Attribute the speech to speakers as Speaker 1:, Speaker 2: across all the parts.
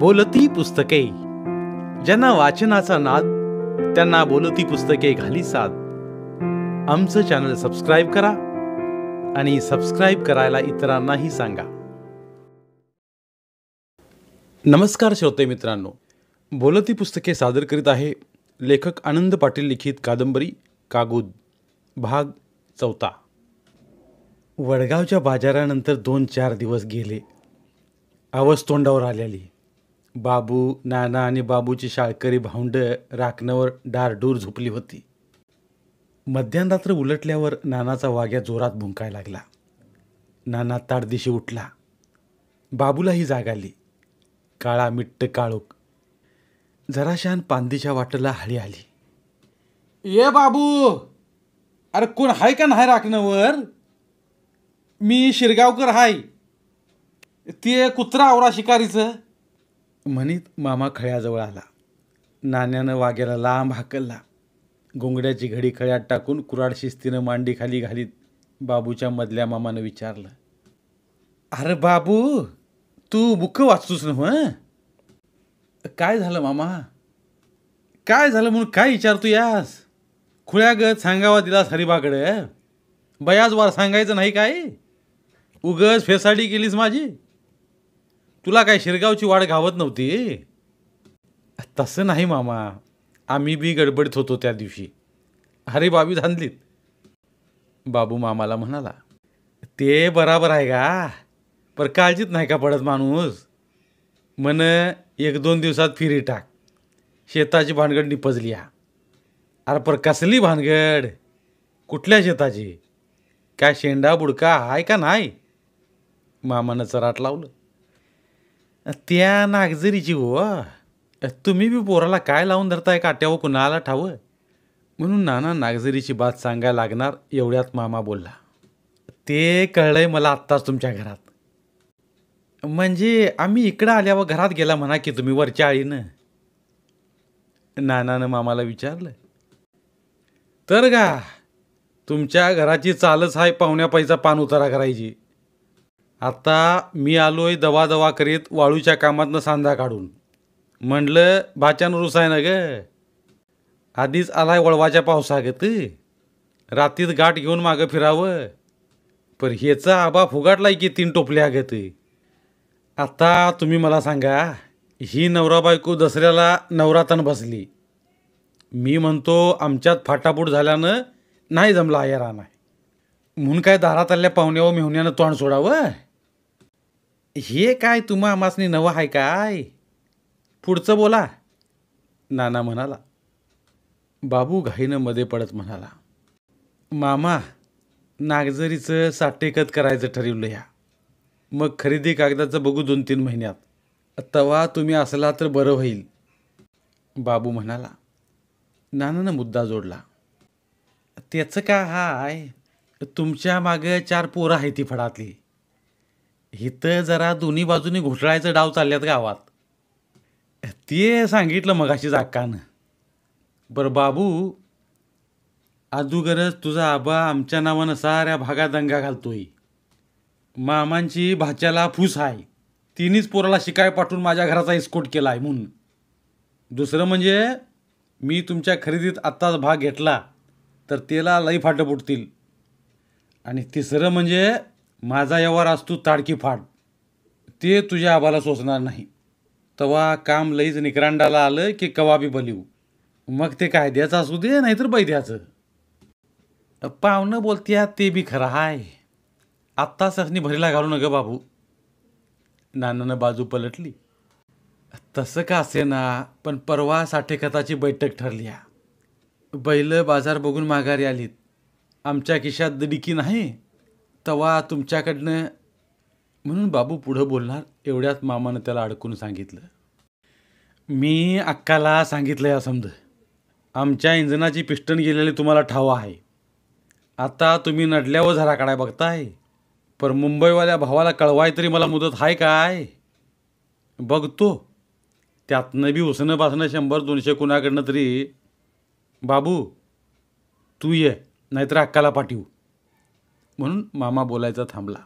Speaker 1: बोलती पुस्तके ज्यांना वाचनाचा नाद त्यांना बोलती पुस्तके घाली साथ आमचं चॅनल सबस्क्राईब करा आणि सबस्क्राईब करायला इतरांनाही सांगा नमस्कार श्रोते मित्रांनो बोलती पुस्तके सादर करीत आहे लेखक आनंद पाटील लिखित कादंबरी कागूद भाग चौथा वडगावच्या बाजारानंतर दोन चार दिवस गेले आवाज तोंडावर आलेली बाबू नाना आणि बाबूची शाळकरी भाऊंड राखण्यावर डारडूर झोपली होती मध्यानरात्र उलटल्यावर नानाचा वाघ्या जोरात भुंकाय लागला नाना ताडदिशी उठला बाबूलाही जाग आली काळा मिट्ट काळोख जराशान पांदीच्या वाटेला हळी आली ये बाबू अरे कोण हाय का नाही राखण्यावर मी शिरगावकर हाय ते कुत्रा आवरा शिकारीचं म्हणीत मामा खळ्याजवळ आला नाण्यानं वाघ्याला लांब हाकलला गोंगड्याची घडी खळ्यात टाकून कुराड शिस्तीनं मांडी खाली घालीत बाबूच्या मधल्या मामानं विचारलं अरे बाबू तू बुक वाचतोस न काय झालं मामा काय झालं म्हणून काय विचारतो यास खुळ्या सांगावा दिलास हरिबाकडं बयाच वार सांगायचं नाही काय उगस फेसाडी केलीस माझी तुला काय शिरगावची वाढ घावत नव्हती तसं नाही मामा आम्ही बी गडबडीत होतो त्या दिवशी अरे बाबी धांदलीत बाबू मामाला म्हणाला ते बराबर आहे का पर काळजीत नाही का पडत माणूस मन एक दोन दिवसात फिरी टाक शेताची भानगड निपजली हा अरे पर कसली भानगड कुठल्या शेताची काय शेंडा बुडका आहे का नाही मामानं चराट लावलं त्या नागजरीची हो तुम्ही बी पोराला काय लावून धरताय काट्यावर कुणाला ठाव म्हणून नाना नागजरीची बात सांगायला लागणार एवढ्यात मामा बोलला ते कळलंय मला आत्ताच तुमच्या घरात म्हणजे आम्ही इकडं आल्यावर घरात गेला म्हणा की तुम्ही वरच्या आळीनं नानानं मामाला विचारलं तर का तुमच्या घराची चालच आहे पाहुण्यापाईचा पान उतारा करायची आता मी आलो आहे दवा दवा करीत वाळूच्या कामातनं सांधा काढून म्हणलं भाच्यान आहे ना ग आधीच आलाय वळवाच्या पावसागत रात्रीत गाठ घेऊन मागं फिरावं पर ह्याचा आबा फुगाटलाय की तीन टोपल्या गत आता तुम्ही मला सांगा ही नवरा बायको दसऱ्याला नवरातन बसली मी म्हणतो आमच्यात फाटाफूट झाल्यानं नाही जमला आया राना म्हणून काय दारात आल्या व मेहुण्यानं तोंड सोडावं हे काय तुम्हा आमासनी नवं आहे काय पुढचं बोला नाना म्हणाला बाबू घाईनं मध्ये पडत म्हणाला मामा नागजरीचं साठेकत करायचं ठरवलं ह्या मग खरेदी कागदाचं बघू दोन तीन महिन्यात तवा तुम्ही असला तर बरं होईल बाबू म्हणाला नानानं मुद्दा जोडला त्याचं का हाय तुमच्या मागं चार पोरं आहेत ती फडातली इथं जरा दोन्ही बाजूनी घोटाळायचं डाव चालल्यात गावात ते सांगितलं अशी जाकानं बरं बाबू अजूगरज तुझा आबा आमच्या नावानं साऱ्या भागात दंगा घालतोय मामांची भाच्याला फूस आहे तिनेच पोराला शिकाय पाठवून माझ्या घराचा इस्कोट केला आहे म्हणून दुसरं म्हणजे मी तुमच्या खरेदीत आत्ताच भाग घेतला तर त्याला लई फाटं फुटतील आणि तिसरं म्हणजे माझा व्यवहार असतो ताडकी फाड ते तुझ्या आबाला सोसणार नाही तवा काम लईच निकरांडाला आलं की कवाबी बलिव मग ते कायद्याचं असू दे नाहीतर बैद्याचं पाहुणं बोलत्या ते बी खरं हाय आत्ता ससनी भरीला घालू नका बाबू नानानं बाजू पलटली तसं का असे ना पण परवा साठेखताची बैठक ठरली बैल बाजार बघून माघारी आलीत आमच्या खिशात दडिकी नाही तवा तुमच्याकडनं म्हणून बाबू पुढं बोलणार एवढ्यात मामानं त्याला अडकून सांगितलं मी अक्काला सांगितलं या समज आमच्या इंजनाची पिस्टन गेलेली तुम्हाला ठाव आहे आता तुम्ही नडल्यावर झरा काढाय बघताय पर मुंबईवाल्या भावाला कळवाय तरी मला मुदत आहे काय बघतो त्यातनं बी उसणं शंभर दोनशे कुणाकडनं तरी बाबू तू ये नाहीतर अक्काला पाठवू म्हणून मामा बोलायचा थांबला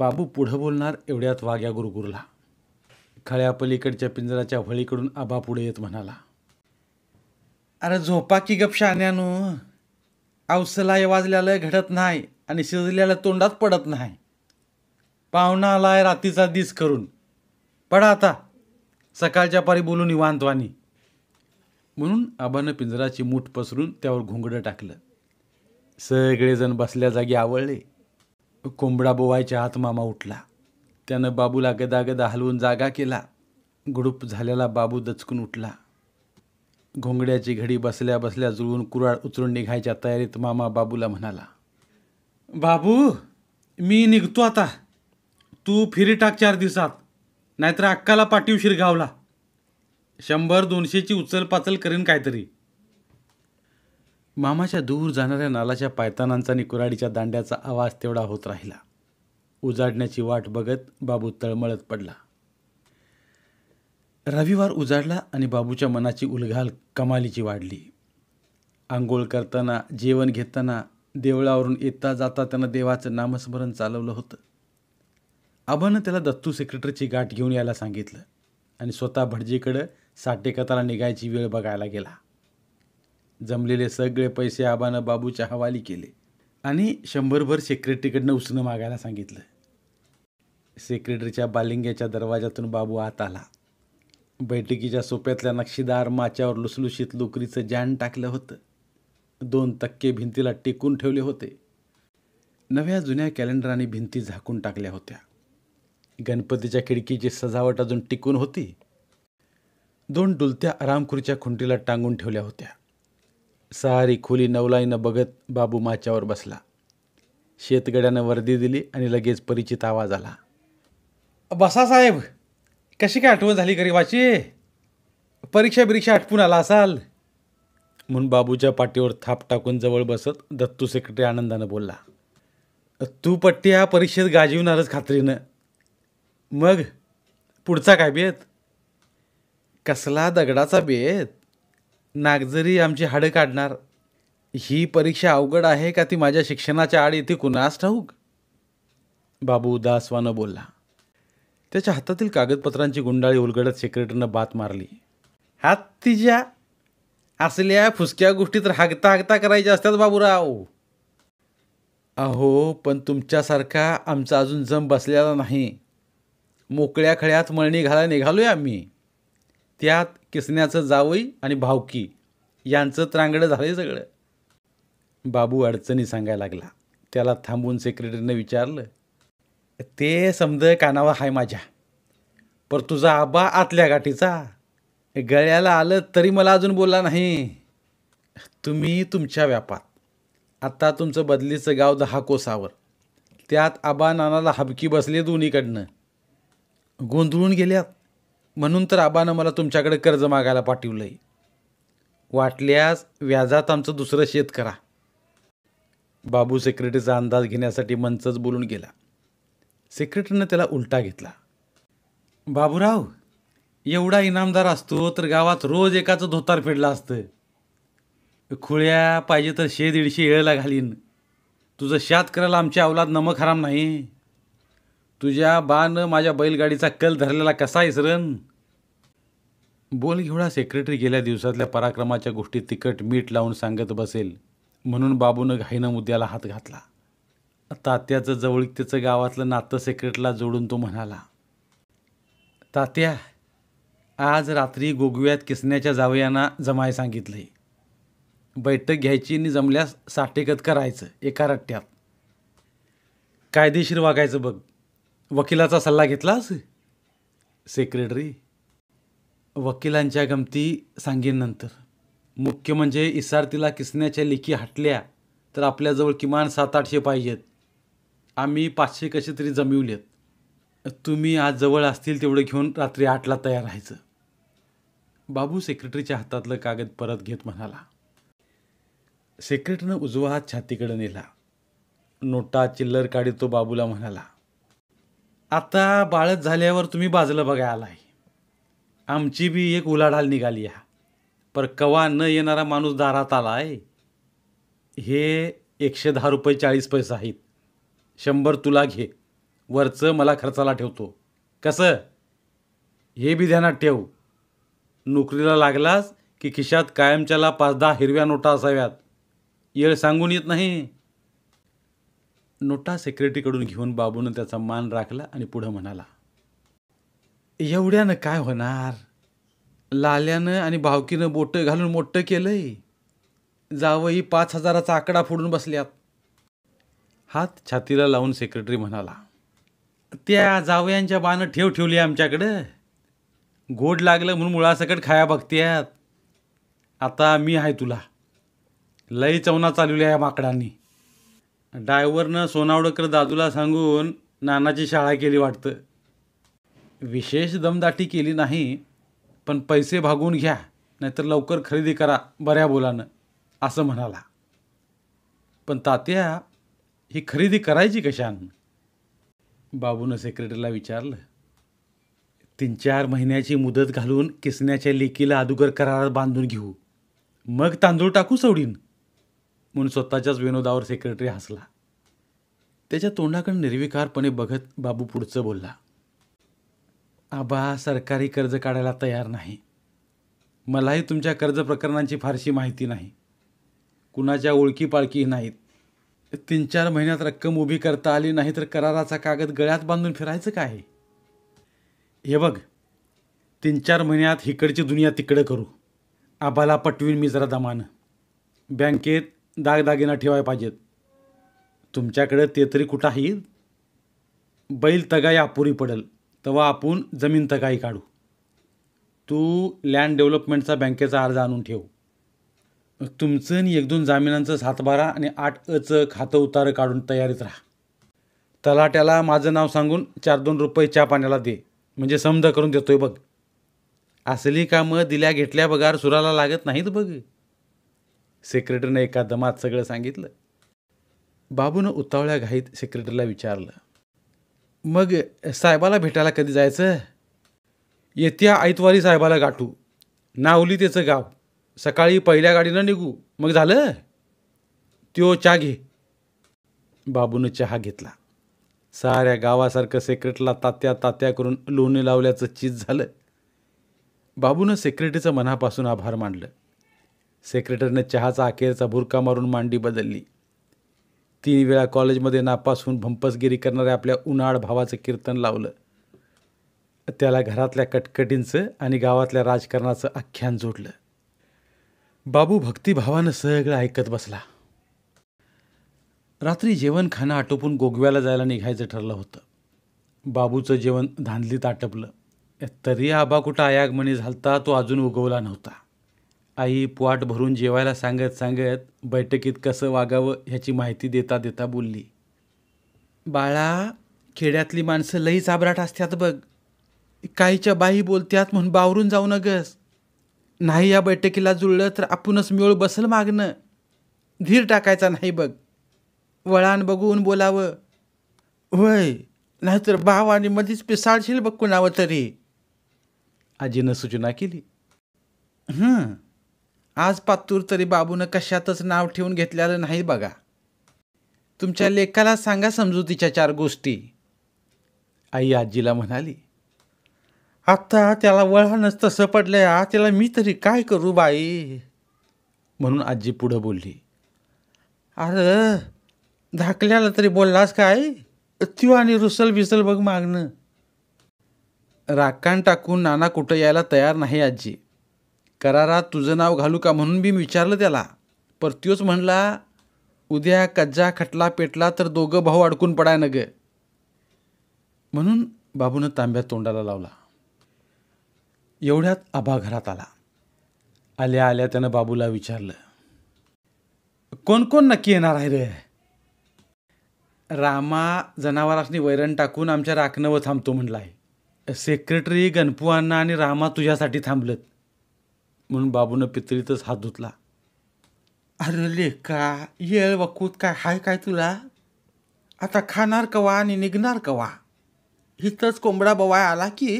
Speaker 1: बाबू पुढं बोलणार एवढ्यात वाग्या गुरगुरला खळ्या पलीकडच्या पिंजराच्या व्हळीकडून आबा पुढे येत म्हणाला अरे झोपा की गप औसलाय अवसला वाजल्याला घडत नाही आणि शिजल्याला तोंडात पडत नाही पाहुणा आलाय रात्रीचा दिस करून पडा आता सकाळच्या पारी बोलून निवांतवानी म्हणून आबानं पिंजराची मूठ पसरून त्यावर घुंगडं टाकलं सगळेजण बसल्या जागी आवळले कोंबडा बोवायच्या हात मामा उठला त्यानं बाबूला गदागदा हलवून जागा केला गुडूप झालेला बाबू दचकून उठला घोंगड्याची घडी बसल्या बसल्या जुळून कुराळ उचलून निघायच्या तयारीत मामा बाबूला म्हणाला बाबू मी निघतो आता तू फिरी टाक चार दिवसात नाहीतर अक्काला पाठी उशीर गावला शंभर दोनशेची उचलपाचल करीन काहीतरी मामाच्या दूर जाणाऱ्या नालाच्या पायतानांचा आणि कुराडीच्या दांड्याचा आवाज तेवढा होत राहिला उजाडण्याची वाट बघत बाबू तळमळत पडला रविवार उजाडला आणि बाबूच्या मनाची उलघाल कमालीची वाढली आंघोळ करताना जेवण घेताना देवळावरून येता जाता त्यानं देवाचं नामस्मरण चालवलं होतं आबानं त्याला दत्तू सेक्रेटरीची गाठ घेऊन यायला सांगितलं आणि स्वतः भटजीकडं साठेकताला निघायची वेळ बघायला गेला जमलेले सगळे पैसे आबानं बाबूच्या हवाली केले आणि शंभरभर सेक्रेटरीकडनं उसणं मागायला सांगितलं सेक्रेटरीच्या बालिंग्याच्या दरवाजातून बाबू आत आला बैठकीच्या सोप्यातल्या नक्षीदार माच्यावर लुसलुशीत लोकरीचं जाण टाकलं होतं दोन तक्के भिंतीला टेकून ठेवले होते नव्या जुन्या कॅलेंडरांनी भिंती झाकून टाकल्या होत्या गणपतीच्या खिडकीची सजावट अजून टिकून होती दोन डुलत्या आरामखुर्च्या खुंटीला टांगून ठेवल्या होत्या सहारी खोली नवलाईनं बघत बाबू माच्यावर बसला शेतगड्यानं वर्दी दिली आणि लगेच परिचित आवाज आला बसा साहेब कशी काय आठवण झाली गरिबाची परीक्षा बिरीक्षा आटपून आला असाल म्हणून बाबूच्या पाठीवर थाप टाकून जवळ बसत दत्तू सेक्रेटरी आनंदानं बोलला तू पट्टी हा परीक्षेत गाजीवणारच खात्रीनं मग पुढचा काय बेत कसला दगडाचा बेत नागझरी आमची हाडं काढणार ही परीक्षा अवघड आहे का ती माझ्या शिक्षणाच्या आड येते कुणास ठाऊक बाबू उदासवानं बोलला त्याच्या हातातील कागदपत्रांची गुंडाळी उलगडत सेक्रेटरीनं बात मारली हात तिच्या असल्या फुसक्या गोष्टी तर हागता हागता करायच्या असतात बाबूराव अहो पण तुमच्यासारखा आमचा अजून जम बसलेला नाही मोकळ्या खळ्यात मळणी घाला निघालोय आम्ही त्यात किसण्याचं जावई आणि भावकी यांचं त्रांगडं झालं सगळं बाबू अडचणी सांगायला लागला त्याला थांबून सेक्रेटरीनं विचारलं ते समज कानावा हाय माझ्या पर तुझा आबा आतल्या गाठीचा गळ्याला आलं तरी मला अजून बोलला नाही तुम्ही तुमच्या व्यापात आत्ता तुमचं बदलीचं गाव दहा कोसावर त्यात आबा नानाला हबकी बसले दोन्हीकडनं गोंधळून गेल्यात म्हणून तर आबानं मला तुमच्याकडे कर्ज मागायला पाठवलं आहे वाटल्यास व्याजात आमचं दुसरं शेत करा बाबू सेक्रेटरीचा अंदाज घेण्यासाठी मंचच बोलून गेला सेक्रेटरीनं त्याला उलटा घेतला बाबूराव एवढा इनामदार असतो तर गावात रोज एकाचं धोतार फेडला असतं खुळ्या पाहिजे तर शे दीडशे येळला घालीन तुझं शात करायला आमची अवलाद नमक हराम नाही तुझ्या बानं माझ्या बैलगाडीचा कल धरलेला कसा आहेस बोल घेवडा सेक्रेटरी गेल्या दिवसातल्या पराक्रमाच्या गोष्टी तिकट मीठ लावून सांगत बसेल म्हणून बाबूनं घाईनं मुद्द्याला हात घातला तात्याचं त्याचं गावातलं नातं सेक्रेटला जोडून तो म्हणाला तात्या आज रात्री गोगव्यात किसण्याच्या जावयांना जमाय सांगितलं बैठक घ्यायची आणि जमल्यास साठेकत करायचं एका रट्ट्यात कायदेशीर वागायचं बघ वकिलाचा सल्ला घेतलास सेक्रेटरी वकिलांच्या गमती सांगेन नंतर मुख्य म्हणजे इसारतीला किसण्याच्या लेखी हटल्या तर आपल्याजवळ किमान सात आठशे पाहिजेत आम्ही पाचशे कसे तरी जमिवलेत तुम्ही आज जवळ असतील तेवढं घेऊन रात्री आठला तयार राहायचं बाबू सेक्रेटरीच्या हातातलं कागद परत घेत म्हणाला सेक्रेटरीनं उजवा हात छातीकडे नेला नोटा चिल्लर काढी तो बाबूला म्हणाला आता बाळत झाल्यावर तुम्ही बाजूला आला आलाय आमची बी एक उलाढाल निघाली हा पर कवा न येणारा माणूस दारात आलाय हे एकशे दहा रुपये चाळीस पैसे आहेत शंभर तुला घे वरचं मला खर्चाला ठेवतो कसं हे बी ध्यानात ठेव नोकरीला लागलास की खिशात कायमच्याला पाच दहा हिरव्या नोटा असाव्यात येळ सांगून येत नाही नोटा सेक्रेटरीकडून घेऊन बाबूनं त्याचा मान राखला आणि पुढं म्हणाला एवढ्यानं काय होणार लाल्यानं आणि भावकीनं बोटं घालून मोठं केलंय जावई पाच हजाराचा आकडा फोडून बसल्यात हात छातीला लावून सेक्रेटरी म्हणाला त्या जावयांच्या बानं ठेव ठेवली आमच्याकडं गोड लागलं म्हणून मुळासकट खाया बघत्यात आता मी आहे तुला लई चवना चालवल्या या माकडांनी डायव्हरनं सोनावडकर दादूला सांगून नानाची शाळा केली वाटतं विशेष दमदाटी केली नाही पण पैसे भागून घ्या नाहीतर लवकर खरेदी करा बऱ्या बोलानं असं म्हणाला पण तात्या ही खरेदी करायची कशान बाबूनं सेक्रेटरीला विचारलं तीन चार महिन्याची मुदत घालून किसण्याच्या लेकीला अदुगर करारात बांधून घेऊ मग तांदूळ टाकू सवडीन म्हणून स्वतःच्याच विनोदावर सेक्रेटरी हसला त्याच्या तोंडाकडे निर्विकारपणे बघत बाबू पुढचं बोलला आबा सरकारी कर्ज काढायला तयार नाही मलाही तुमच्या कर्ज प्रकरणांची फारशी माहिती नाही कुणाच्या पाळखी नाहीत तीन चार महिन्यात रक्कम उभी करता आली नाही तर कराराचा कागद गळ्यात बांधून फिरायचं काय हे बघ तीन चार महिन्यात हिकडची दुनिया तिकडं करू आबाला पटवीन मी जरा दमानं बँकेत दागदागिना ठेवाय पाहिजेत तुमच्याकडे ते तरी कुठं आहे बैल तगाई अपुरी पडेल तेव्हा आपण जमीन तगाई काढू तू लँड डेव्हलपमेंटचा बँकेचा अर्ज आणून ठेव तुमचं आणि एक दोन जामिनांचं सातबारा आणि आठ अचं खातं उतारं काढून तयारीत राहा तलाट्याला माझं नाव सांगून चार दोन रुपये चहा पाण्याला दे म्हणजे समजा करून देतोय बघ असली कामं दिल्या घेतल्या बघार सुराला लागत नाहीत बघ सेक्रेटरीनं एका दमात सगळं सांगितलं बाबूनं उतावळ्या घाईत सेक्रेटरीला विचारलं मग साहेबाला भेटायला कधी जायचं येत्या आयतवारी साहेबाला गाठू नावली त्याचं गाव सकाळी पहिल्या गाडीनं निघू मग झालं त्यो चहा घे बाबूनं चहा घेतला साऱ्या गावासारखं सेक्रेटरीला तात्या तात्या करून लोणी लावल्याचं चीज झालं बाबूनं सेक्रेटरीचं मनापासून आभार मानलं सेक्रेटरीने चहाचा अखेरचा भुरका मारून मांडी बदलली तीन वेळा कॉलेजमध्ये नापासून भंपसगिरी करणाऱ्या आपल्या उन्हाळ भावाचं कीर्तन लावलं त्याला घरातल्या कटकटींचं आणि गावातल्या राजकारणाचं आख्यान जोडलं बाबू भक्तिभावानं सगळं ऐकत बसला रात्री जेवण आटोपून गोगव्याला जायला निघायचं ठरलं होतं बाबूचं जेवण धांदलीत आटपलं तरी आबा कुठं आयागमणी झालता तो अजून उगवला नव्हता आई पोट भरून जेवायला सांगत सांगत बैठकीत कसं वागावं ह्याची माहिती देता देता बोलली बाळा खेड्यातली माणसं लई चाबराट असतात बघ काहीच्या बाई बोलत्यात म्हणून बावरून जाऊ नगस नाही या बैठकीला जुळलं तर आपणच मिळ बसल मागणं धीर टाकायचा नाही बघ वळान बघून बोलावं वय नाहीतर बाव आणि मधीच पिसाळशील बघ कुणावं तरी आजीनं सूचना केली हं आज पातूर तरी बाबूनं कशातच नाव ठेवून घेतलेलं नाही बघा तुमच्या लेखाला सांगा तिच्या चार गोष्टी आई आजीला म्हणाली आत्ता त्याला वळणच तसं पडल्या त्याला मी तरी काय करू बाई म्हणून आजी पुढं बोलली अरे धाकल्याला तरी बोललास काय त्यू आणि रुसल बिसल बघ मागणं राखण टाकून नाना कुठं यायला तयार नाही आजी करारात तुझं नाव घालू का म्हणून मी विचारलं त्याला पर त्योच म्हणला उद्या कज्जा खटला पेटला तर दोघं भाऊ अडकून पडाय न म्हणून बाबूनं तांब्या तोंडाला लावला एवढ्यात आबा घरात आला आल्या आल्या त्यानं बाबूला विचारलं कोण कोण नक्की येणार आहे रे रामा जनावरांनी वैरण टाकून आमच्या राखणं थांबतो म्हणलाय सेक्रेटरी गणपूआना आणि रामा तुझ्यासाठी थांबलत म्हणून बाबून पितळीतच हात धुतला अरे लेखा येळ वकूत काय हाय काय तुला आता खाणार कवा आणि निघणार कवा इथंच कोंबडा बवाय आला की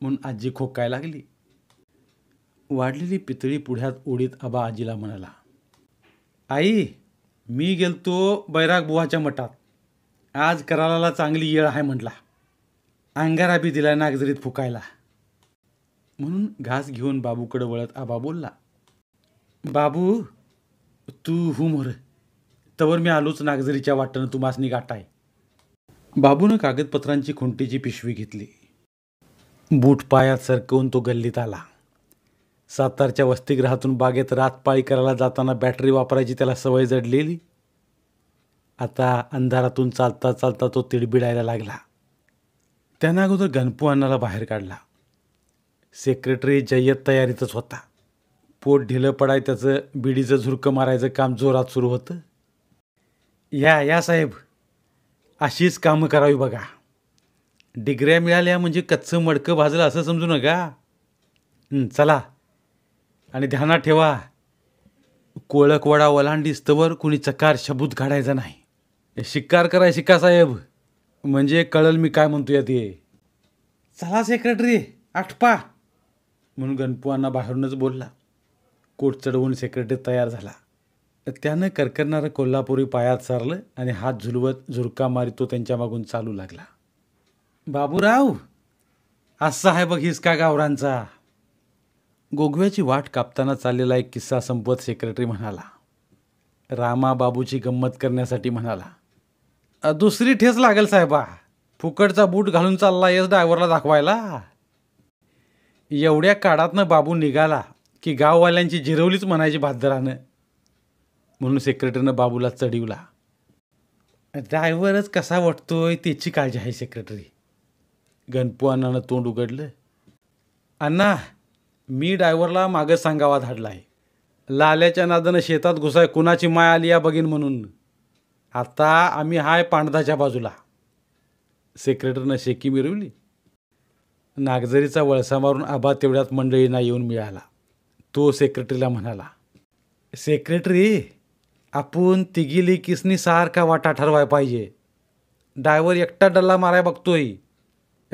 Speaker 1: म्हणून आजी खोकाय लागली वाढलेली पितळी पुढ्यात उडीत आबा आजीला म्हणाला आई मी गेलतो बैराग बुवाच्या मठात आज करालाला चांगली येळ आहे म्हटला अंगारा बी दिला नागजरीत फुकायला म्हणून घास घेऊन बाबूकडं वळत आबा बोलला बाबू तू हु मोर तवर मी आलोच नागझरीच्या वाटणं तू मासनी गाठाय बाबूनं कागदपत्रांची खुंटीची पिशवी घेतली बूट पायात सरकवून तो गल्लीत आला सातारच्या वसतिगृहातून बागेत रातपाळी करायला जाताना बॅटरी वापरायची त्याला सवय जडलेली आता अंधारातून चालता चालता तो तिडबिडायला लागला त्यानं अगोदर गणपू अण्णाला बाहेर काढला सेक्रेटरी जय्यत तयारीतच होता पोट ढिलं पडाय त्याचं बिडीचं झुरकं मारायचं काम जोरात सुरू होतं या या साहेब अशीच कामं करावी बघा डिग्र्या मिळाल्या म्हणजे कच्चं मडकं भाजलं असं समजू नका चला आणि ध्यानात ठेवा कोळकवडा वलांडीस्तवर कुणी चकार शबूत घाडायचा नाही शिकार कराय शिका साहेब म्हणजे कळल मी काय म्हणतो या ते चला सेक्रेटरी आठपा म्हणून गणपूआना बाहेरूनच बोलला कोट चढवून सेक्रेटरी तयार झाला त्यानं करकरणारं कोल्हापुरी पायात सारलं आणि हात झुलवत झुरका मारी तो त्यांच्या मागून चालू लागला बाबूराव असा आहे बघ हिसका गावरांचा गोगव्याची वाट कापताना चाललेला एक किस्सा संपत सेक्रेटरी म्हणाला रामा बाबूची गंमत करण्यासाठी म्हणाला दुसरी ठेस लागेल साहेबा फुकटचा बूट घालून चालला येस ड्रायव्हरला दाखवायला एवढ्या काळातनं बाबू निघाला की गाववाल्यांची जिरवलीच म्हणायची भादरानं म्हणून सेक्रेटरीनं बाबूला चढिवला ड्रायव्हरच कसा वाटतोय त्याची काळजी आहे सेक्रेटरी गणपू अण्णानं तोंड उघडलं अण्णा मी ड्रायव्हरला मागं सांगावा धाडला आहे लाल्याच्या नादानं शेतात घुसाय कुणाची माय आली या बघीन म्हणून आता आम्ही हाय पांडदाच्या बाजूला सेक्रेटरीनं शेकी मिरवली नागझरीचा वळसा मारून आबा तेवढ्यात मंडळींना येऊन मिळाला तो सेक्रेटरीला म्हणाला सेक्रेटरी आपण तिघी लेकीसनी सारखा वाटा ठरवाय पाहिजे डायव्हर एकटा डल्ला माराय बघतोय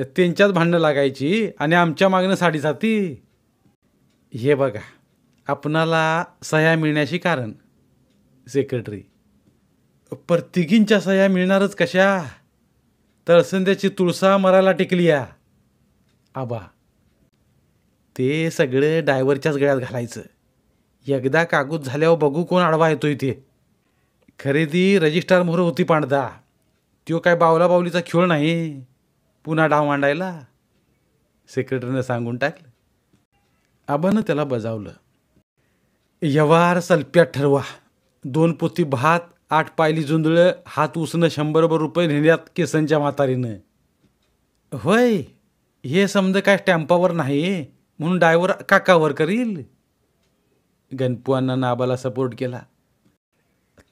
Speaker 1: त्यांच्याच भांडणं लागायची आणि आमच्या मागणं जाती हे बघा आपणाला सह्या मिळण्याशी कारण सेक्रेटरी पर तिघींच्या सह्या मिळणारच कशा तळसंद्याची तुळसा मरायला टिकली या आबा ते सगळं डायव्हरच्याच गळ्यात घालायचं एकदा कागूद झाल्यावर बघू कोण आडवा येतो इथे खरेदी रजिस्ट्रार मोहर होती पांडदा तो काय बावला बावलीचा खेळ नाही पुन्हा डाव मांडायला सेक्रेटरीनं सांगून टाकलं आबानं त्याला बजावलं यवार सलप्यात ठरवा दोन पोती भात आठ पायली जुंदळं हात उसणं शंभरभर रुपये नेण्यात केसनच्या म्हातारीनं होय हे समज काय स्टॅम्पावर नाही म्हणून डायव्हर काकावर करील गणपूआना नाबाला सपोर्ट केला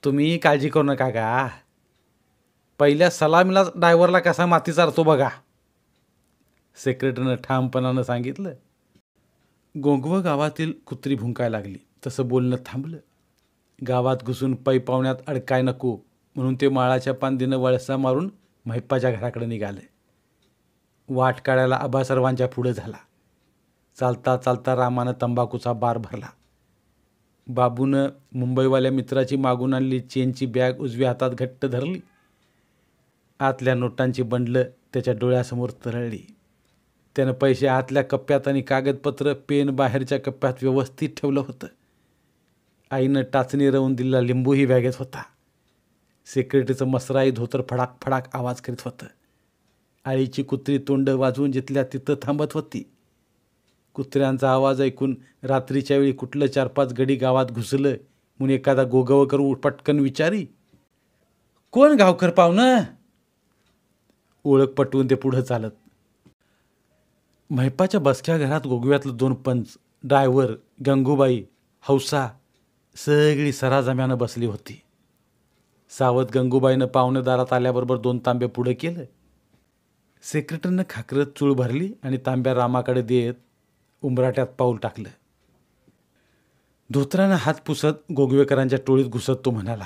Speaker 1: तुम्ही काळजी करू नका का पहिल्या सलामीला डायव्हरला कसा माती चारतो बघा सेक्रेटरीनं ठामपणानं सांगितलं गोंगव गावातील कुत्री भुंकाय लागली तसं बोलणं थांबलं गावात घुसून पै पावण्यात अडकाय नको म्हणून ते माळाच्या पांदीनं वळसा मारून म्हैप्पाच्या घराकडे निघाले वाट काढायला सर्वांच्या पुढे झाला चालता चालता रामानं तंबाखूचा बार भरला बाबूनं मुंबईवाल्या मित्राची मागून आणली चेनची बॅग उजव्या हातात घट्ट धरली आतल्या नोटांची बंडलं त्याच्या डोळ्यासमोर तरळली त्यानं पैसे आतल्या कप्प्यात आणि कागदपत्र पेन बाहेरच्या कप्प्यात व्यवस्थित ठेवलं होतं आईनं टाचणी रवून दिला लिंबूही बॅगेत होता सेक्रेटरीचं मसराई धोतर फडाक फडाक आवाज करीत होतं आळीची कुत्री तोंड वाजवून जिथल्या तिथं थांबत होती कुत्र्यांचा आवाज ऐकून रात्रीच्या वेळी कुठलं चार पाच गडी गावात घुसलं म्हणून एखादा गोगव करू पटकन विचारी कोण गावकर पाहुणं ओळख पटवून ते पुढं चालत मैपाच्या बसक्या घरात गोगव्यातलं दोन पंच ड्रायव्हर गंगूबाई हौसा सगळी सराजम्यानं बसली होती सावध गंगूबाईनं पाहुणेदारात आल्याबरोबर दोन तांबे पुढं केलं सेक्रेटरीनं खाकरत चूळ भरली आणि तांब्या रामाकडे देत उंबराट्यात पाऊल टाकलं धोत्रानं हात पुसत गोगवेकरांच्या टोळीत घुसत तो म्हणाला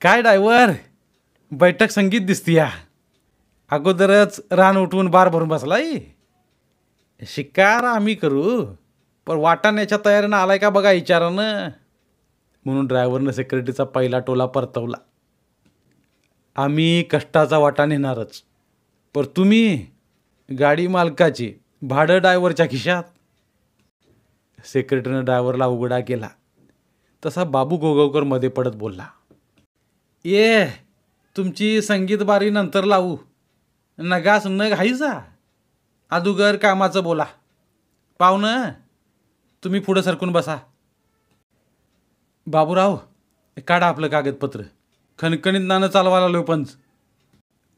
Speaker 1: काय डायव्हर बैठक संगीत दिसती या अगोदरच रान उठवून बार भरून बसलाय शिकार आम्ही करू पण वाटाण्याच्या तयारीनं आलाय का बघा इचारानं म्हणून ड्रायव्हरनं सेक्रेटरीचा पहिला टोला परतवला आम्ही कष्टाचा वाटा नेणारच पर तुम्ही गाडी मालकाची भाडं ड्रायव्हरच्या खिशात सेक्रेटरीनं ड्रायव्हरला उघडा केला तसा बाबू मध्ये पडत बोलला ये तुमची संगीत बारी नंतर लावू नगास न घाईचा अदुगर कामाचं बोला पाहुणं तुम्ही पुढं सरकून बसा बाबूराव काढा आपलं कागदपत्र खणखणीत नाणं चालवायला पंच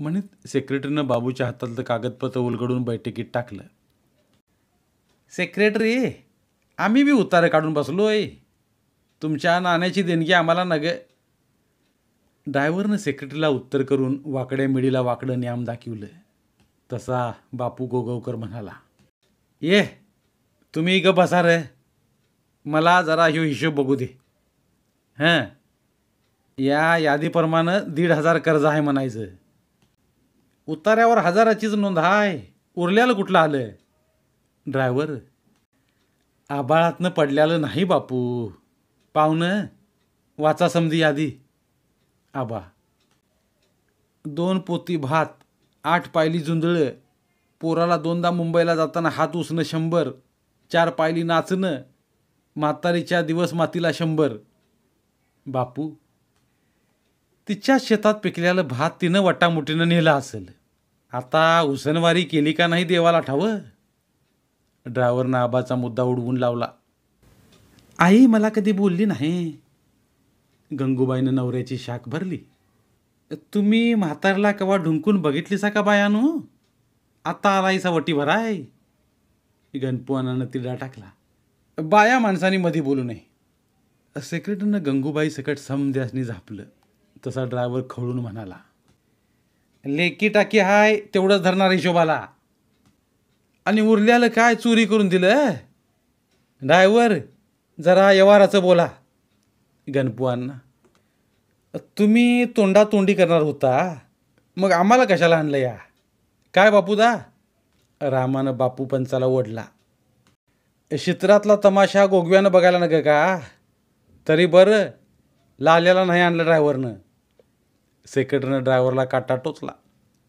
Speaker 1: म्हणत सेक्रेटरीनं बाबूच्या हातातलं कागदपत्र उलगडून बैठकीत टाकलं सेक्रेटरी आम्ही बी उतारे काढून बसलो आहे तुमच्या नाण्याची देणगी आम्हाला नग ड्रायव्हरनं सेक्रेटरीला उत्तर करून वाकड्या मिडीला वाकडं नियम दाखवलं तसा बापू गोगवकर म्हणाला ये तुम्ही ग बसा रे मला जरा ह्यो हिशोब बघू दे हां या यादीप्रमाणे दीड हजार कर्ज आहे म्हणायचं उतार्यावर हजाराचीच नोंद हाय उरल्याला कुठलं आलं ड्रायव्हर आबाळातनं पडल्यालं नाही बापू पाहुणं वाचा समजी यादी आबा दोन पोती भात आठ पायली जुंजळं पोराला दोनदा मुंबईला जाताना हात उसणं शंभर चार पायली नाचणं म्हातारीच्या दिवस मातीला शंभर बापू तिच्या शेतात पिकलेलं भात तिनं वटामुटीनं नेलं असेल आता उसनवारी केली का नाही देवाला ठावं ड्रायव्हरनं आबाचा मुद्दा उडवून लावला आई मला कधी बोलली नाही गंगूबाईनं नवऱ्याची शाख भरली तुम्ही म्हातारला कवा ढुंकून सा का बायानो आता आलायसा वटी भराय गणपुवानानं तिडा टाकला बाया माणसानी मध्ये बोलू नये सेक्रेटरीनं गंगूबाई सकट समद्यासनी झापलं तसा ड्रायव्हर खळून म्हणाला लेकी टाकी हाय तेवढंच धरणार हिशोबाला आणि उरल्याला काय चोरी करून दिलं ड्रायव्हर जरा यवाराचं बोला गणपुवांना तुम्ही तोंडातोंडी करणार होता मग आम्हाला कशाला आणलं या काय बापूदा रामानं बापू पंचाला ओढला क्षेत्रातला तमाशा गोगव्यानं बघायला नका का तरी बरं लाल्याला नाही आणलं ड्रायव्हरनं सेक्रेटरीनं ड्रायव्हरला काटा टोचला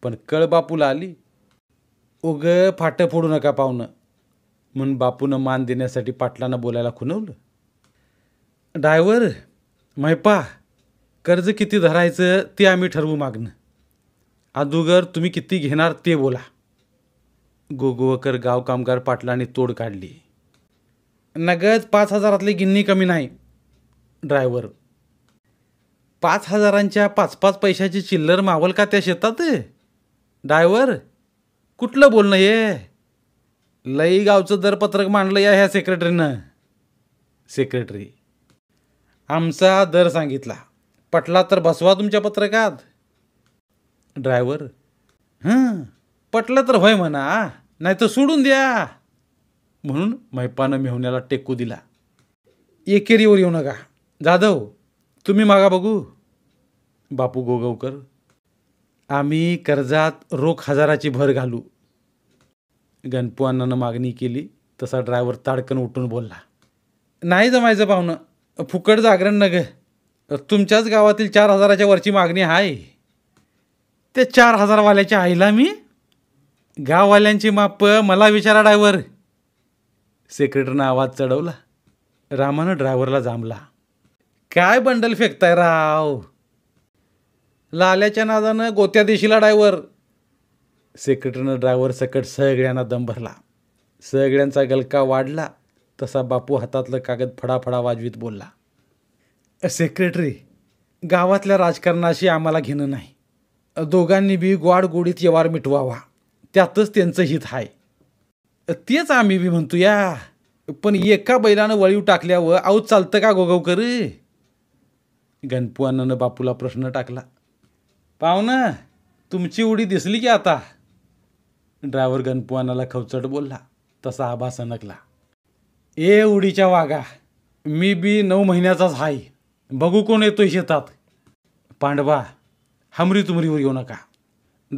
Speaker 1: पण कळ बापूला आली उग फाटं फोडू नका पाहुणं म्हणून बापूनं मान देण्यासाठी पाटलांना बोलायला खुनवलं ड्रायव्हर मैपा कर्ज किती धरायचं ते आम्ही ठरवू मागणं अदुगर तुम्ही किती घेणार ते बोला गोगोवकर गाव कामगार पाटलांनी तोड काढली नगद पाच हजारातली गिन्नी कमी नाही ड्रायव्हर पाच हजारांच्या पाच पाच पैशाची चिल्लर मावल का त्या शेतात डायवर कुठलं बोलणं ये लई गावचं दरपत्रक मांडलं या ह्या सेक्रेटरीनं सेक्रेटरी आमचा दर सांगितला पटला तर बसवा तुमच्या पत्रकात ड्रायव्हर हं पटलं तर होय म्हणा नाही तर सोडून द्या म्हणून मैपानं मेहण्याला टेकू दिला एकेरीवर येऊ नका जाधव तुम्ही मागा बघू बापू गोगावकर आम्ही कर्जात रोख हजाराची भर घालू गणपू अण्णानं मागणी केली तसा ड्रायव्हर ताडकन उठून बोलला नाही जमायचं पाहुणं फुकट जागरण नग तुमच्याच गावातील चार हजाराच्या वरची मागणी आहे ते चार हजारवाल्याच्या आईला मी गाववाल्यांची माप मला विचारा ड्रायव्हर सेक्रेटरीनं आवाज चढवला रामानं ड्रायव्हरला जांभला काय बंडल फेकताय राव लाल्याच्या नादानं गोत्या देशीला ड्रायव्हर सेक्रेटरीनं ड्रायव्हर सकट सगळ्यांना दम भरला सगळ्यांचा गलका वाढला तसा बापू हातातलं कागद फडाफडा वाजवीत बोलला सेक्रेटरी गावातल्या राजकारणाशी आम्हाला घेणं नाही दोघांनी बी गोड गोडीत येवार मिटवावा त्यातच त्यांचं हित आहे तेच आम्ही बी म्हणतो या पण एका बैलानं वळीव टाकल्यावर आऊ चालतं का गोगव कर गणपुआनानं बापूला प्रश्न टाकला पाहुणं तुमची उडी दिसली की आता ड्रायव्हर गणपुआनाला खवचट बोलला तसा आभास सणकला ए उडीच्या वागा मी बी नऊ महिन्याचाच हाय बघू कोण येतो शेतात पांडवा हमरी तुमरीवर येऊ नका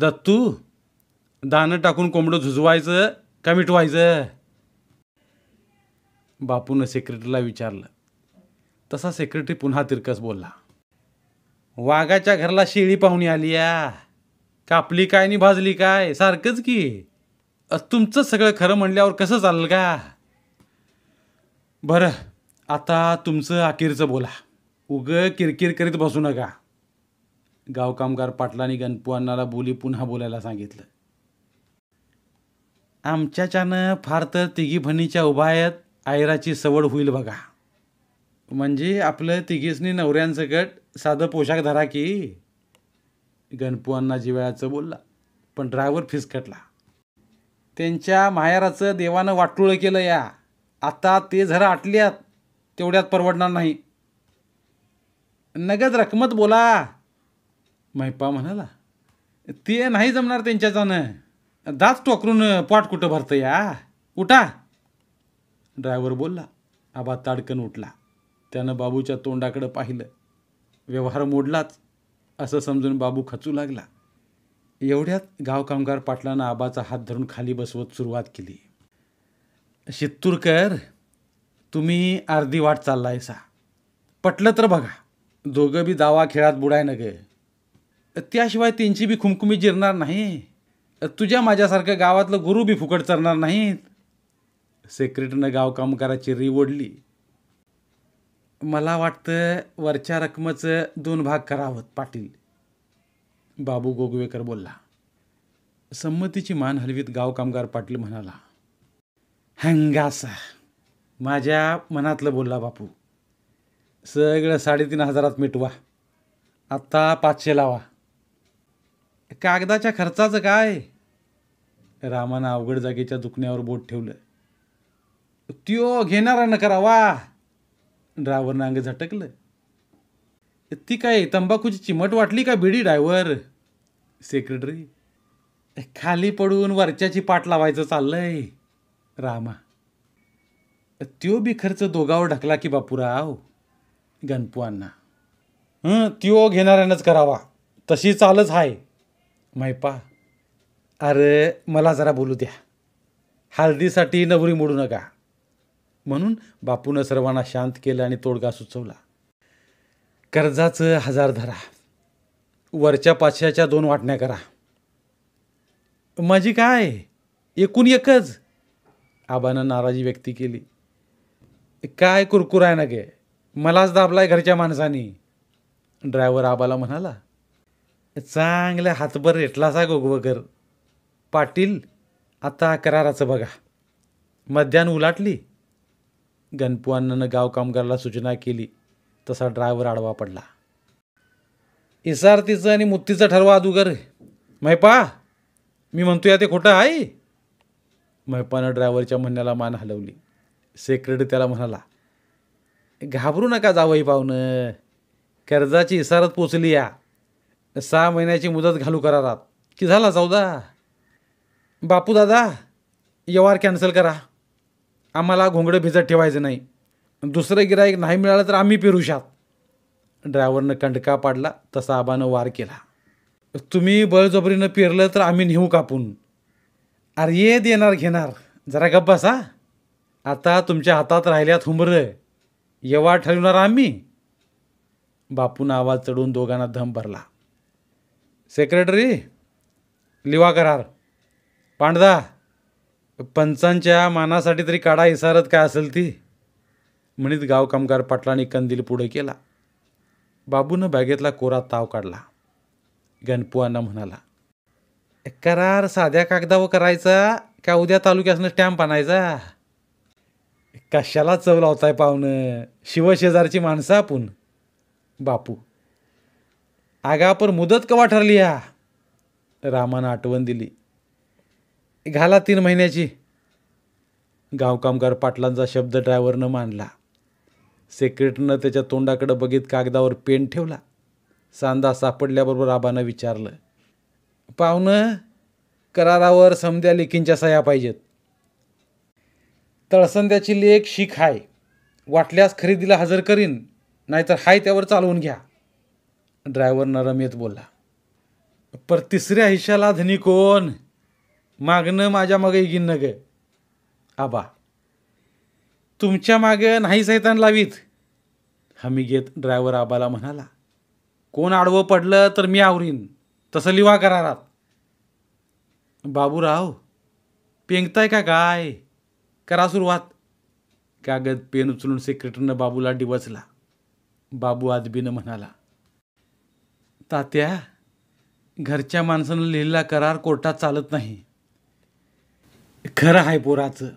Speaker 1: दत्तू दानं टाकून कोंबडं झुजवायचं का मिटवायचं बापूनं सेक्रेटरीला विचारलं तसा सेक्रेटरी पुन्हा तिरकस बोलला वाघाच्या घरला शेळी पाहुणी आली या कापली काय नि भाजली काय सारखंच की तुमचं सगळं खरं म्हणल्यावर कसं चाललं का बरं आता तुमचं अखेरचं बोला उगं किरकिर करीत बसू नका गाव कामगार पाटलांनी गणपू बोली पुन्हा बोलायला सांगितलं आमच्याच्यानं फार तर तिघी भणीच्या उभा आहेत आयराची सवड होईल बघा म्हणजे आपलं तिघीसनी नवऱ्यांसकट साधं पोशाख धरा की गणपू अण्णा बोलला पण ड्रायव्हर फिसकटला त्यांच्या माहेराचं देवानं वाटुळं केलं या आता ते झरा आटल्यात तेवढ्यात परवडणार नाही नगद रकमत बोला महिपा म्हणाला ते नाही जमणार त्यांच्याचानं दात टोकरून पाट कुठं भरतं या उठा ड्रायव्हर बोलला आबा ताडकन उठला त्यानं बाबूच्या तोंडाकडं पाहिलं व्यवहार मोडलाच असं समजून बाबू खचू लागला एवढ्यात गाव कामगार पाटलानं आबाचा हात धरून खाली बसवत सुरुवात केली शित्तूरकर तुम्ही अर्धी वाट चाललाय सा पटलं तर बघा दोघं बी दावा खेळात बुडाय न गं त्याशिवाय त्यांची बी खुमखुमी जिरणार नाही तुझ्या माझ्यासारखं गावातलं गुरु बी फुकट चरणार नाहीत सेक्रेटरीनं गाव कामगाराची री ओढली मला वाटतं वरच्या रकमेचं दोन भाग करावत पाटील बाबू गोगवेकर बोलला संमतीची मान हलवीत गाव कामगार पाटील म्हणाला हंगास माझ्या मनातलं बोलला बापू सगळं साडेतीन हजारात मिटवा आत्ता पाचशे लावा कागदाच्या खर्चाचं काय रामानं अवघड जागेच्या दुखण्यावर बोट ठेवलं त्यो घेणारा न करा ड्रायव्हर अंग झटकलं ती काय तंबाखूची चिमट वाटली का भिडी ड्रायव्हर सेक्रेटरी खाली पडून वरच्याची पाठ लावायचं चाललंय रामा त्यो बी खर्च दोघावर ढकला की बापूराव गणपूआण्णा हं त्यो घेणाऱ्यानंच करावा तशी चालच आहे मैपा अरे मला जरा बोलू द्या हळदीसाठी नवरी मोडू नका म्हणून बापूनं सर्वांना शांत केलं आणि तोडगा सुचवला कर्जाचं हजार धरा वरच्या पाचशाच्या दोन वाटण्या करा माझी काय एकूण एकच आबानं नाराजी व्यक्ती केली काय आहे ना गे मलाच दाबलाय घरच्या माणसानी ड्रायव्हर आबाला म्हणाला चांगल्या हातभर रेटलासा गोगवगर पाटील आता कराराचं बघा मध्यान उलाटली गणपुअण्णानं गाव कामगाराला सूचना केली तसा ड्रायव्हर आडवा पडला इसारतीचं आणि मुत्तीचं ठरवा अदुगर मैपा मी म्हणतो या ते खोटं आहे मैपानं ड्रायव्हरच्या म्हणण्याला मान हलवली सेक्रेट त्याला म्हणाला घाबरू नका जावई पाहुणं कर्जाची इसारत पोचली या सहा महिन्याची मुदत घालू करारात की झाला चौदा बापू दादा यवार कॅन्सल करा आम्हाला घोंगडं भिजत ठेवायचं नाही दुसरं गिराईक नाही मिळालं तर आम्ही पेरूशात ड्रायव्हरनं कंडका पाडला तसा आबानं वार केला तुम्ही बळजबरीनं पेरलं तर आम्ही नेऊ कापून अरे ये देणार घेणार जरा गप्प सा आता तुमच्या हातात राहिल्यात हुंबर येवा ठरवणार आम्ही बापून आवाज चढून दोघांना धम भरला सेक्रेटरी लिवा करार पांडदा पंचांच्या मानासाठी तरी काढा इसारत काय असेल ती म्हणित गाव कामगार पाटलांनी कंदील पुढे केला बाबूनं बॅगेतला कोरा ताव काढला गणपुआंना म्हणाला करार साध्या कागदावर करायचा का उद्या तालुक्यासनं स्टॅम्प आणायचा कशाला चव लावताय पाहुणं शिवशेजारची माणसं आपण बापू आगापर मुदत कवा ठरली हा रामानं आठवण दिली घाला तीन महिन्याची कामगार पाटलांचा शब्द ड्रायव्हरनं मांडला सेक्रेटरीनं त्याच्या तोंडाकडं बघित कागदावर पेन ठेवला सांदा सापडल्याबरोबर आबानं विचारलं पाहुणं करारावर समद्या लेखींच्या सह्या पाहिजेत तळसंद्याची लेख शीख हाय वाटल्यास खरेदीला हजर करीन नाहीतर हाय त्यावर चालवून घ्या ड्रायव्हर नरम बोलला पर तिसऱ्या हिशाला धनी कोण मागणं माझ्या मागे गिन्न ग आबा तुमच्या मागे नाही सैतान लावीत हमी घेत ड्रायव्हर आबाला म्हणाला कोण आडवं पडलं तर मी आवरीन तसं लिवा करारात बाबूराव पेंगताय का काय करा सुरुवात कागद पेन उचलून सेक्रेटरीनं बाबूला डिवचला बाबू आदबीनं म्हणाला तात्या घरच्या माणसानं लिहिलेला करार कोर्टात चालत नाही खरं आहे पोराचं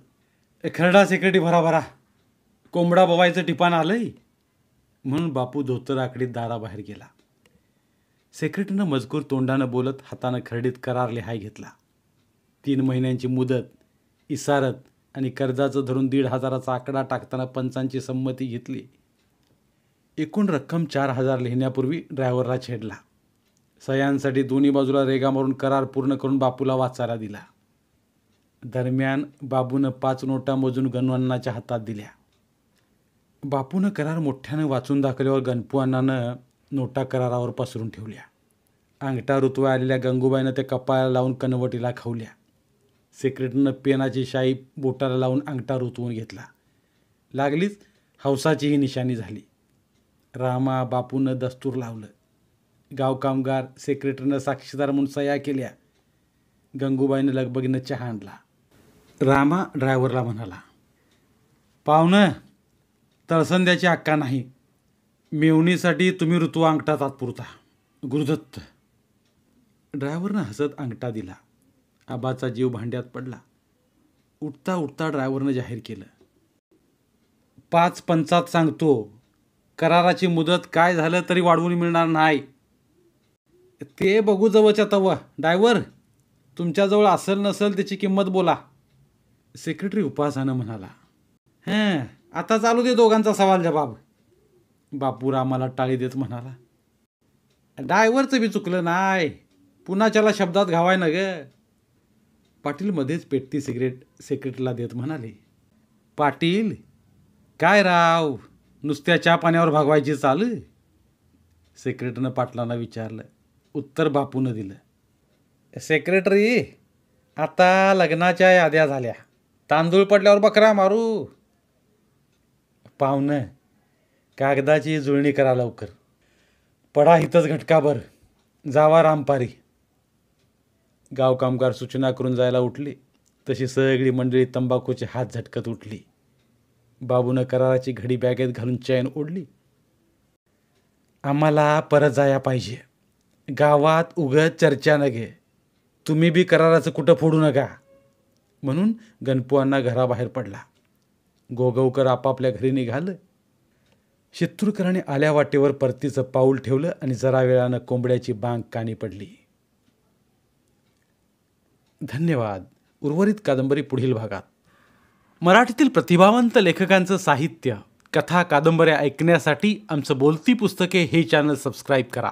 Speaker 1: खरडा सेक्रेटी भरा भरा कोंबडा बवायचं आलं आलंय म्हणून बापू धोतर आकडीत दाराबाहेर गेला सेक्रेटरीनं मजकूर तोंडानं बोलत हातानं खरडीत करार लिहाय घेतला तीन महिन्यांची मुदत इसारत आणि कर्जाचं धरून दीड हजाराचा आकडा टाकताना पंचांची संमती घेतली एकूण रक्कम चार हजार लिहिण्यापूर्वी ड्रायव्हरला छेडला सह्यांसाठी दोन्ही बाजूला रेगा मारून करार पूर्ण करून बापूला वाचायला दिला दरम्यान बाबूनं पाच नोटा मोजून गणवण्णाच्या हातात दिल्या बापूनं करार मोठ्यानं वाचून दाखल्यावर गणपू अण्णानं नोटा करारावर पसरून ठेवल्या अंगठा ऋतू आलेल्या गंगूबाईनं ते कपाळाला लावून कनवटीला खावल्या सेक्रेटरीनं पेनाची शाई बोटाला लावून अंगठा रुतवून घेतला लागलीच हौसाचीही निशाणी झाली रामा बापूनं दस्तूर लावलं गाव कामगार सेक्रेटरीनं साक्षीदार म्हणून सया केल्या गंगूबाईनं लगबगीनं चहा आणला रामा ड्रायव्हरला म्हणाला पाहुणं तळसंद्याची अक्का नाही मेवणीसाठी तुम्ही ऋतू अंगठा तात्पुरता गुरुदत्त ड्रायव्हरनं हसत अंगठा दिला आबाचा जीव भांड्यात पडला उठता उठता ड्रायव्हरनं जाहीर केलं पाच पंचात सांगतो कराराची मुदत काय झालं तरी वाढवून मिळणार नाही ते बघू जवळच्या तव ड्रायव्हर तुमच्याजवळ असेल नसेल त्याची किंमत बोला सेक्रेटरी उपासानं म्हणाला हं आता चालू दे दोघांचा सवाल जबाब मला टाळी देत म्हणाला डायव्हरचं बी चुकलं नाही पुन्हा त्याला शब्दात घावाय ना ग पाटील मध्येच पेटती सिगरेट सेक्रेटरीला देत म्हणाले पाटील काय राव नुसत्या चहा पाण्यावर भागवायची चाल सेक्रेटरीनं पाटलांना विचारलं उत्तर बापूनं दिलं सेक्रेटरी आता लग्नाच्या याद्या झाल्या तांदूळ पडल्यावर बकरा मारू पाहुणं कागदाची जुळणी करा लवकर पडा हितच घटकाभर जावा रामपारी गाव कामगार सूचना करून जायला उठली तशी सगळी मंडळी तंबाखूचे हात झटकत उठली बाबूनं कराराची घडी बॅगेत घालून चैन ओढली आम्हाला परत जाया पाहिजे गावात उगत चर्चा न घे तुम्ही बी कराराचं कुठं फोडू नका म्हणून गणपुआंना घराबाहेर पडला गोगवकर आपापल्या घरी निघालं शत्रुकराने आल्या वाटेवर परतीचं पाऊल ठेवलं आणि जरा वेळानं कोंबड्याची बांग कानी पडली धन्यवाद उर्वरित कादंबरी पुढील भागात मराठीतील प्रतिभावंत लेखकांचं साहित्य कथा कादंबऱ्या ऐकण्यासाठी आमचं बोलती पुस्तके हे चॅनल सबस्क्राईब करा